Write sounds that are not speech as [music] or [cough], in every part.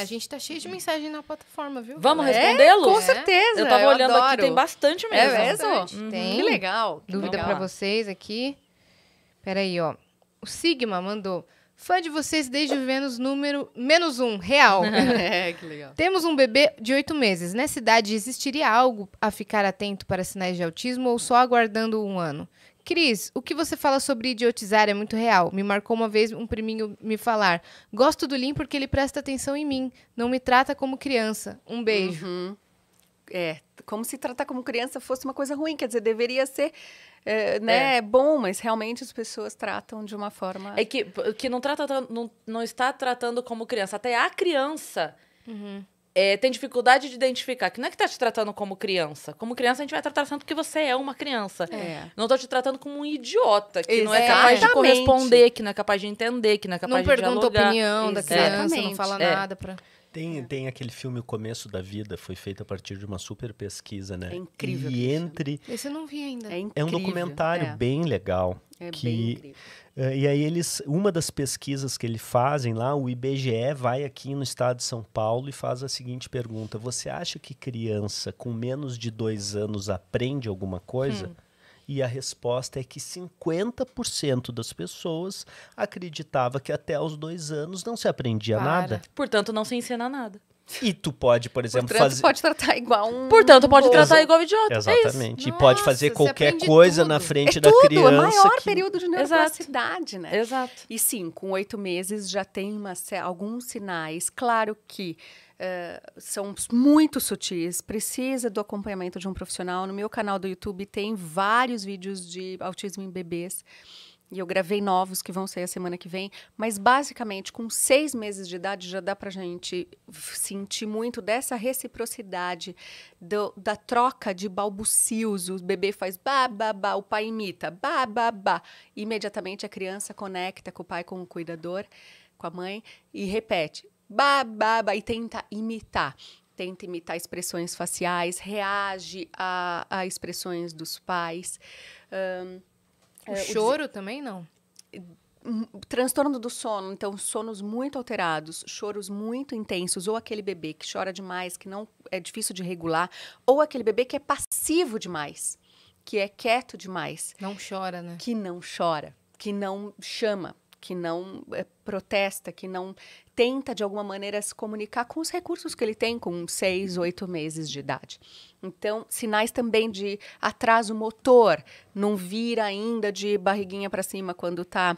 A gente tá cheio de uhum. mensagem na plataforma, viu? Vamos respondê é, respondê-los? Com é. certeza. Eu tava eu olhando adoro. aqui, tem bastante mesmo. É mesmo? Uhum. Tem. Que legal. Dúvida para vocês aqui. Peraí, ó. O Sigma mandou. Fã de vocês desde o Vênus número menos um, real. [laughs] é, que legal. Temos um bebê de oito meses. Nessa idade, existiria algo a ficar atento para sinais de autismo ou só aguardando um ano? Cris, o que você fala sobre idiotizar é muito real. Me marcou uma vez um priminho me falar. Gosto do Lin porque ele presta atenção em mim. Não me trata como criança. Um beijo. Uhum. É, como se tratar como criança fosse uma coisa ruim. Quer dizer, deveria ser é, né, é. bom, mas realmente as pessoas tratam de uma forma... É que, que não, trata, não, não está tratando como criança. Até a criança... Uhum é, tem dificuldade de identificar que não é que tá te tratando como criança. Como criança, a gente vai tratar tanto que você é uma criança. É. Não tô te tratando como um idiota, que Exatamente. não é capaz de corresponder, que não é capaz de entender, que não é capaz não de dialogar. Não pergunta opinião da criança, não fala é. nada pra... Tem, é. tem aquele filme O Começo da Vida, foi feito a partir de uma super pesquisa, né? É incrível. E entre. Esse eu não vi ainda. É, incrível. é um documentário é. bem legal. É que, bem incrível. Uh, e aí eles. Uma das pesquisas que eles fazem lá, o IBGE vai aqui no estado de São Paulo e faz a seguinte pergunta: Você acha que criança com menos de dois anos aprende alguma coisa? Hum. E a resposta é que 50% das pessoas acreditava que até os dois anos não se aprendia Para. nada. Portanto, não se ensina nada. E tu pode, por exemplo, Portanto, fazer. pode tratar igual um. Portanto, pode tratar igual um idiota. É Exatamente. É e pode fazer qualquer coisa tudo. na frente é da tudo, é criança. É o maior que... período de neuroplasticidade, né? Exato. E sim, com oito meses já tem uma, alguns sinais. Claro que. Uh, são muito sutis, precisa do acompanhamento de um profissional. No meu canal do YouTube tem vários vídeos de autismo em bebês e eu gravei novos que vão sair a semana que vem. Mas basicamente, com seis meses de idade, já dá para gente sentir muito dessa reciprocidade, do, da troca de balbucios. O bebê faz bababá ba, o pai imita bababá ba. Imediatamente a criança conecta com o pai, com o cuidador, com a mãe, e repete bababá ba, e tenta imitar tenta imitar expressões faciais, reage a, a expressões dos pais. Um, é, o é, choro o... também não? Hum, transtorno do sono, então sonos muito alterados, choros muito intensos, ou aquele bebê que chora demais, que não é difícil de regular, ou aquele bebê que é passivo demais, que é quieto demais, não chora, né? Que não chora, que não chama, que não é, protesta, que não tenta, de alguma maneira, se comunicar com os recursos que ele tem com seis, oito meses de idade. Então, sinais também de atraso motor, não vira ainda de barriguinha para cima quando está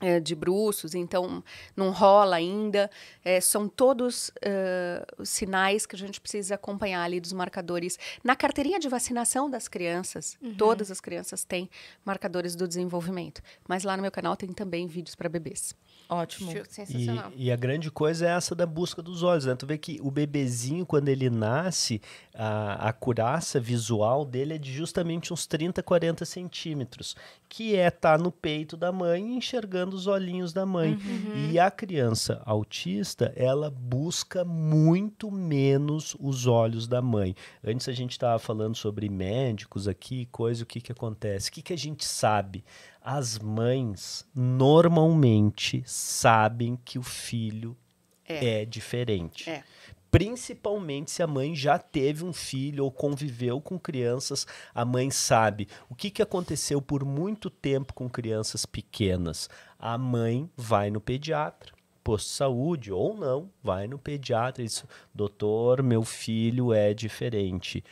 é, de bruços, então não rola ainda. É, são todos uh, sinais que a gente precisa acompanhar ali dos marcadores. Na carteirinha de vacinação das crianças, uhum. todas as crianças têm marcadores do desenvolvimento. Mas lá no meu canal tem também vídeos para bebês. Ótimo. Sensacional. E, e, a grande coisa é essa da busca dos olhos, né? Tu vê que o bebezinho, quando ele nasce, a, a curaça visual dele é de justamente uns 30, 40 centímetros, que é estar tá no peito da mãe enxergando os olhinhos da mãe. Uhum. uhum. E a criança autista, ela busca muito menos os olhos da mãe. Antes a gente estava falando sobre médicos aqui, coisa, o que que acontece? O que que a gente sabe? as mães normalmente sabem que o filho é, é diferente. É. Principalmente se a mãe já teve um filho ou conviveu com crianças, a mãe sabe. O que, que aconteceu por muito tempo com crianças pequenas? A mãe vai no pediatra, posto de saúde ou não, vai no pediatra e diz: doutor, meu filho é diferente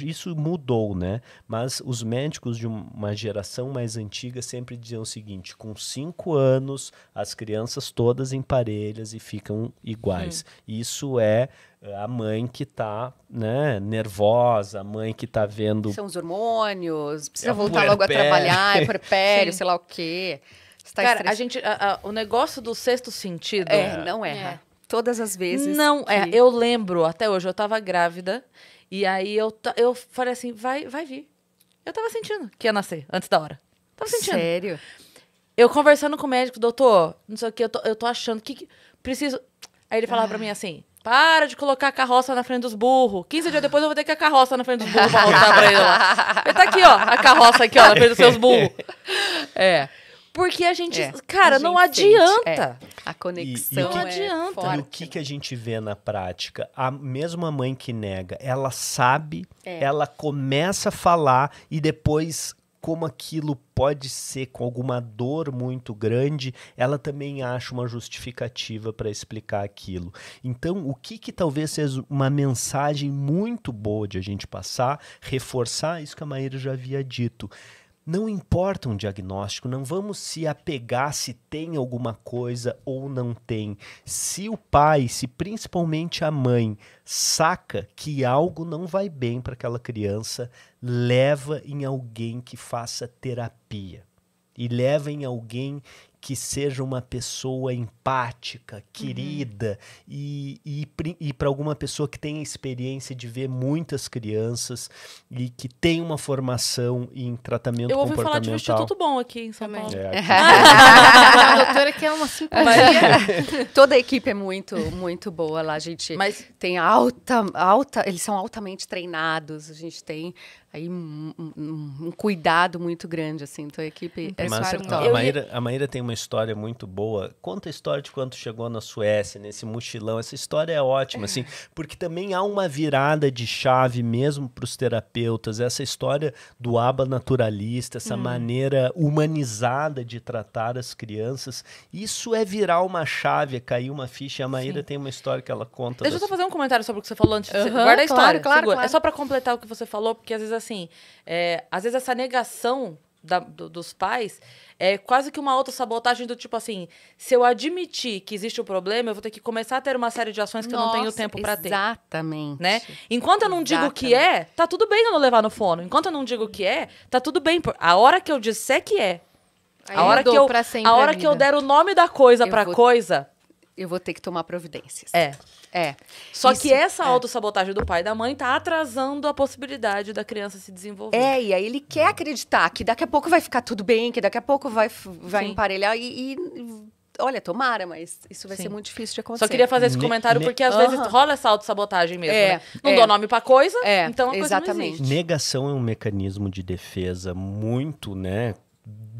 isso mudou, né? Mas os médicos de uma geração mais antiga sempre diziam o seguinte: com cinco anos, as crianças todas em parelhas e ficam iguais. Uhum. Isso é eh, a mãe que está né, nervosa, a mãe que está vendo. São os hormônios, precisa é voltar logo a trabalhar, é puerpério, [laughs] sei lá o quê. Tá Cara, estress... a gente, a, a, o negócio do sexto sentido é, não é. erra. É. Todas as vezes. Não, é, que... é, eu lembro, até hoje, eu tava grávida. E aí eu, eu falei assim, vai, vai vir. Eu tava sentindo que ia nascer antes da hora. Tava sentindo. Sério? Eu conversando com o médico, doutor, não sei o que, eu tô, eu tô achando que, que preciso. Aí ele falava ah. pra mim ah. assim: para de colocar a carroça na frente dos burros. 15 dias depois eu vou ter que a carroça na frente dos burros pra voltar pra ele lá. Ele tá aqui, ó, a carroça aqui, ó, na frente dos seus burros. [laughs] É. Porque a gente. É, cara, a gente não é, adianta. é. A conexão. E, e que, não é adianta. E o que, que a gente vê na prática? A mesma mãe que nega, ela sabe, é. ela começa a falar e depois como aquilo pode ser com alguma dor muito grande, ela também acha uma justificativa para explicar aquilo. Então, o que, que talvez seja uma mensagem muito boa de a gente passar, reforçar isso que a Maíra já havia dito. Não importa um diagnóstico, não vamos se apegar se tem alguma coisa ou não tem. Se o pai, se principalmente a mãe, saca que algo não vai bem para aquela criança, leva em alguém que faça terapia e leva em alguém que seja uma pessoa empática, uhum. querida uhum. e, e, e para alguma pessoa que tenha experiência de ver muitas crianças e que tem uma formação em tratamento Eu ouvi falar de um instituto bom aqui em São Paulo. É, aqui. [laughs] [laughs] a doutora que é uma simpatia. É. [laughs] Toda a equipe é muito, muito boa lá, a gente Mas... tem alta, alta, eles são altamente treinados, a gente tem aí um, um, um cuidado muito grande, assim, então a equipe é Mas, a, Maíra, a Maíra tem uma uma história muito boa. Conta a história de quando chegou na Suécia, nesse mochilão. Essa história é ótima, assim, [laughs] porque também há uma virada de chave mesmo para os terapeutas. Essa história do aba naturalista, essa hum. maneira humanizada de tratar as crianças. Isso é virar uma chave, é cair uma ficha. A Maíra Sim. tem uma história que ela conta. Deixa das... eu só fazer um comentário sobre o que você falou antes. Uhum, Guarda a história, claro, é claro, claro, É só para completar o que você falou, porque às vezes assim, é, às vezes essa negação da, do, dos pais é quase que uma autossabotagem do tipo assim: se eu admitir que existe o um problema, eu vou ter que começar a ter uma série de ações que Nossa, eu não tenho tempo para ter. Exatamente. Né? Enquanto eu não digo que é, tá tudo bem eu não levar no fono. Enquanto eu não digo que é, tá tudo bem. Por... A hora que eu disser que é, Aí a hora que eu, a hora a que eu der o nome da coisa para vou... coisa, eu vou ter que tomar providências. É. É. Só Isso, que essa é. autossabotagem do pai e da mãe tá atrasando a possibilidade da criança se desenvolver. É, e aí ele quer acreditar que daqui a pouco vai ficar tudo bem, que daqui a pouco vai, vai emparelhar e, e olha, tomara, mas isso vai Sim. ser muito difícil de acontecer. Só queria fazer esse comentário ne porque às vezes rola essa autossabotagem mesmo, é, né? Não é. dou nome pra coisa, é, então a exatamente. coisa não existe. Negação é um mecanismo de defesa muito, né,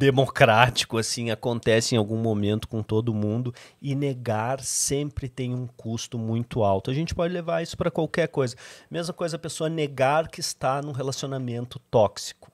democrático assim acontece em algum momento com todo mundo e negar sempre tem um custo muito alto. A gente pode levar isso para qualquer coisa. Mesma coisa a pessoa negar que está num relacionamento tóxico.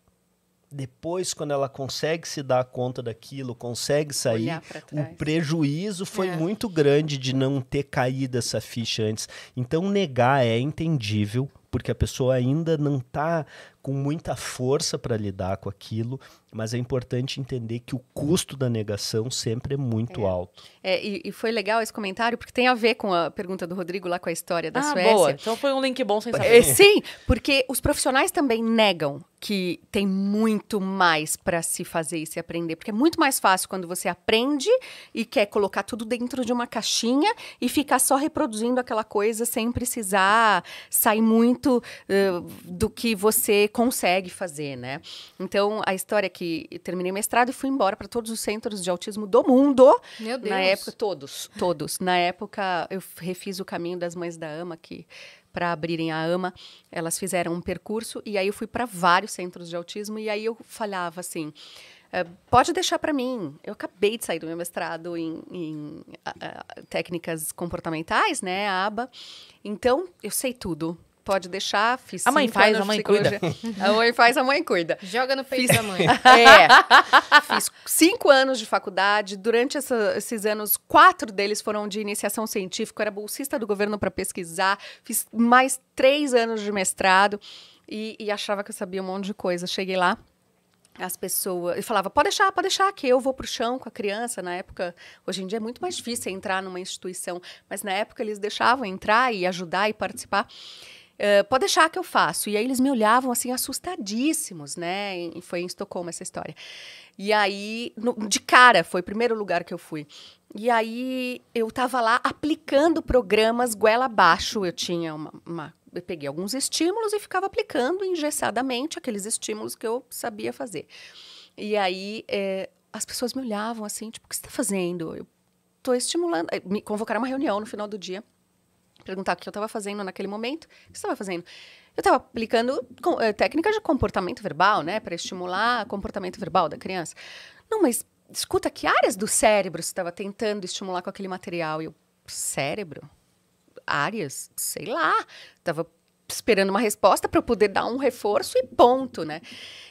Depois, quando ela consegue se dar conta daquilo, consegue sair, o prejuízo foi é. muito grande de não ter caído essa ficha antes. Então, negar é entendível, porque a pessoa ainda não está com muita força para lidar com aquilo, mas é importante entender que o custo da negação sempre é muito é. alto. É, e, e, foi legal esse comentário, porque tem a ver com a pergunta do Rodrigo lá com a história da ah, Suécia. Boa. Então foi um link bom sem saber. É, sim, porque os profissionais também negam que tem muito mais para se fazer e se aprender, porque é muito mais fácil quando você aprende e quer colocar tudo dentro de uma caixinha e ficar só reproduzindo aquela coisa sem precisar sair muito uh, do que você consegue fazer, né? Então, a história é que terminei mestrado e fui embora para todos os centros de autismo do mundo. Meu Deus. Na época, todos, todos. Na época, eu refiz o caminho das mães da AMA, que para abrirem a AMA, elas fizeram um percurso e aí eu fui para vários centros de autismo e aí eu falhava assim. É, pode deixar para mim. Eu acabei de sair do meu mestrado em, em a, a, técnicas comportamentais, né, a aba. Então, eu sei tudo pode deixar. Fiz a mãe faz, a mãe cuida. [laughs] A mãe faz, a mãe cuida. Joga no peito da mãe. [laughs] É. Fiz cinco anos de faculdade. Durante essa, esses anos, quatro deles foram de iniciação científica. Eu era bolsista do governo para pesquisar. Fiz mais três anos de mestrado. E, e achava que eu sabia um monte de coisa. Cheguei lá, as pessoas. E falava, pode deixar, pode deixar, que eu vou pro chão com a criança. Na época, hoje em dia é muito mais difícil entrar numa instituição, mas na época eles deixavam entrar e ajudar e participar. Ah, pode deixar que eu faço. E aí eles me olhavam assim, assustadíssimos, né? E foi em Estocolmo essa história. E aí, no, de cara, foi o primeiro lugar que eu fui. E aí eu estava lá aplicando programas goela abaixo. Eu tinha uma, uma eu peguei alguns estímulos e ficava aplicando engessadamente aqueles estímulos que eu sabia fazer. E aí é, as pessoas me olhavam assim, tipo, o que você está fazendo? Eu estou estimulando. Me convocaram uma reunião no final do dia perguntar o que eu estava fazendo naquele momento. O que você estava fazendo? Eu estava aplicando com, eh, técnicas de comportamento verbal, né? Para estimular o comportamento verbal da criança. Não, mas escuta, que áreas do cérebro você estava tentando estimular com aquele material? E o cérebro? Áreas? Sei lá. Estava esperando uma resposta para eu poder dar um reforço e ponto, né?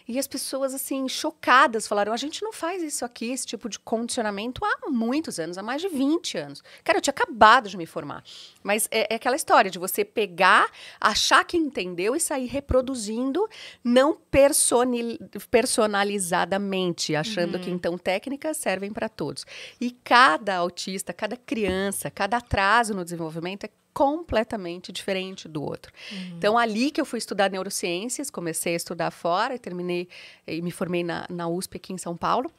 E as pessoas, assim, chocadas, falaram: a gente não faz isso aqui, esse tipo de condicionamento, há muitos anos, há mais de 20 anos. Cara, eu tinha acabado de me formar. Mas é, é aquela história de você pegar, achar que entendeu e sair reproduzindo, não personalizadamente, achando uhum. que então técnicas servem para todos. E cada autista, cada criança, cada atraso no desenvolvimento é completamente diferente do outro. Uhum. Então, ali que eu fui estudar neurociências, comecei a estudar fora e terminei e me formei na, na USP aqui em São Paulo.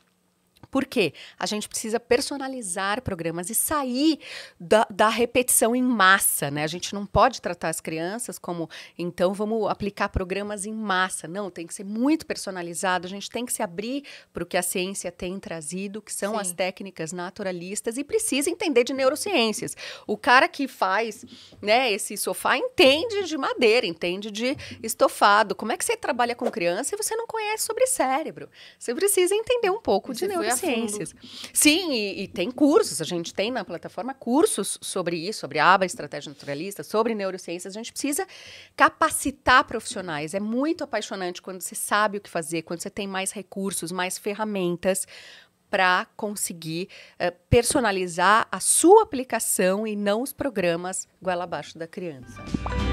Por quê? A gente precisa personalizar programas e sair da, da, repetição em massa, né? A gente não pode tratar as crianças como, então vamos aplicar programas em massa. Não, tem que ser muito personalizado, a gente tem que se abrir para o que a ciência tem trazido, que são Sim. as técnicas naturalistas e precisa entender de neurociências. O cara que faz né, esse sofá entende de madeira, entende de estofado. Como é que você trabalha com criança e você não conhece sobre cérebro? Você precisa entender um pouco você de neurociência ciências. Sim, e, e, tem cursos, a gente tem na plataforma cursos sobre isso, sobre aba estratégia naturalista, sobre neurociências. A gente precisa capacitar profissionais. É muito apaixonante quando você sabe o que fazer, quando você tem mais recursos, mais ferramentas para conseguir uh, personalizar a sua aplicação e não os programas goela abaixo da criança.